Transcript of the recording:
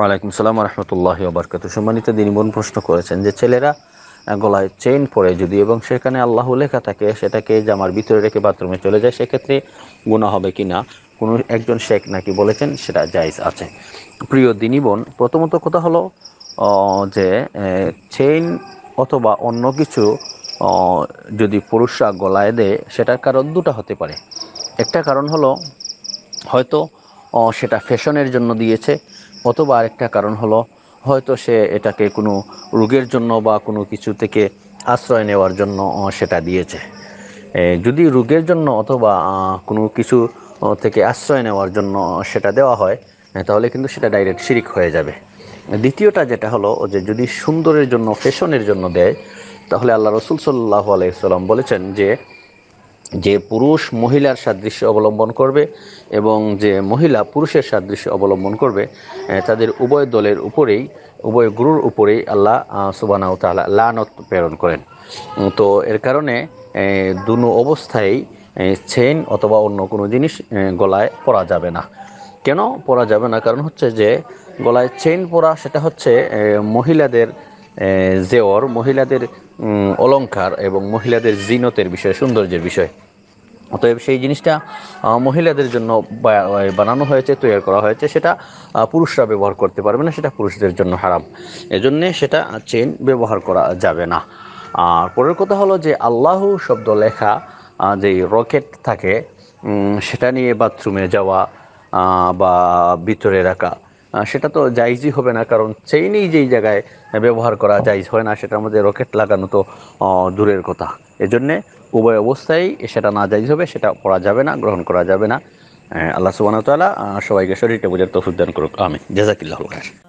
ওয়ালাইকুম সালাম রহমতুল্লাহ আবরকাত সম্মানিত বোন প্রশ্ন করেছেন যে ছেলেরা গলায় চেইন পরে যদি এবং সেখানে আল্লাহ লেখা থাকে সেটাকে জামার ভিতরে রেখে বাথরুমে চলে যায় সেক্ষেত্রে গুণা হবে কি না কোনো একজন শেখ নাকি বলেছেন সেটা জায়জ আছে প্রিয় বোন প্রথমত কথা হলো যে চেইন অথবা অন্য কিছু যদি পুরুষরা গলায় দেয় সেটার কারণ দুটা হতে পারে একটা কারণ হলো হয়তো সেটা ফ্যাশনের জন্য দিয়েছে অথবা আরেকটা কারণ হলো হয়তো সে এটাকে কোনো রোগের জন্য বা কোনো কিছু থেকে আশ্রয় নেওয়ার জন্য সেটা দিয়েছে যদি রোগের জন্য অথবা কোনো কিছু থেকে আশ্রয় নেওয়ার জন্য সেটা দেওয়া হয় তাহলে কিন্তু সেটা ডাইরেক্ট শিরিক হয়ে যাবে দ্বিতীয়টা যেটা হলো যে যদি সুন্দরের জন্য ফ্যাশনের জন্য দেয় তাহলে আল্লাহ রসুল সাল্লাহ আলাইসাল্লাম বলেছেন যে যে পুরুষ মহিলার সাদৃশ্য অবলম্বন করবে এবং যে মহিলা পুরুষের সাদৃশ্য অবলম্বন করবে তাদের উভয় দলের উপরেই উভয় গুরুর উপরেই আল্লাহ সুবানাউ তালা লানত প্রেরণ করেন তো এর কারণে দুনো অবস্থায় চেন অথবা অন্য কোনো জিনিস গলায় পরা যাবে না কেন পরা যাবে না কারণ হচ্ছে যে গলায় চেন পরা সেটা হচ্ছে মহিলাদের জেওর মহিলাদের অলঙ্কার এবং মহিলাদের জিনতের বিষয় সৌন্দর্যের বিষয় অতএব সেই জিনিসটা মহিলাদের জন্য বানানো হয়েছে তৈরি করা হয়েছে সেটা পুরুষরা ব্যবহার করতে পারবে না সেটা পুরুষদের জন্য হারাম এজন্যে সেটা চেন ব্যবহার করা যাবে না আর পরের কথা হলো যে আল্লাহ শব্দ লেখা যে রকেট থাকে সেটা নিয়ে বাথরুমে যাওয়া বা ভিতরে রাখা সেটা তো জাইজই হবে না কারণ চেইনই যেই জায়গায় ব্যবহার করা জাইজ হয় না সেটার মধ্যে রকেট লাগানো তো দূরের কথা এজন্যে উভয় অবস্থায় সেটা না জাইজ হবে সেটা পড়া যাবে না গ্রহণ করা যাবে না আল্লাহ সুবাহ তালা সবাইকে শরীরটা বোঝার তফুদ্দান করুক আমি জেজাকিল্লাহ খায়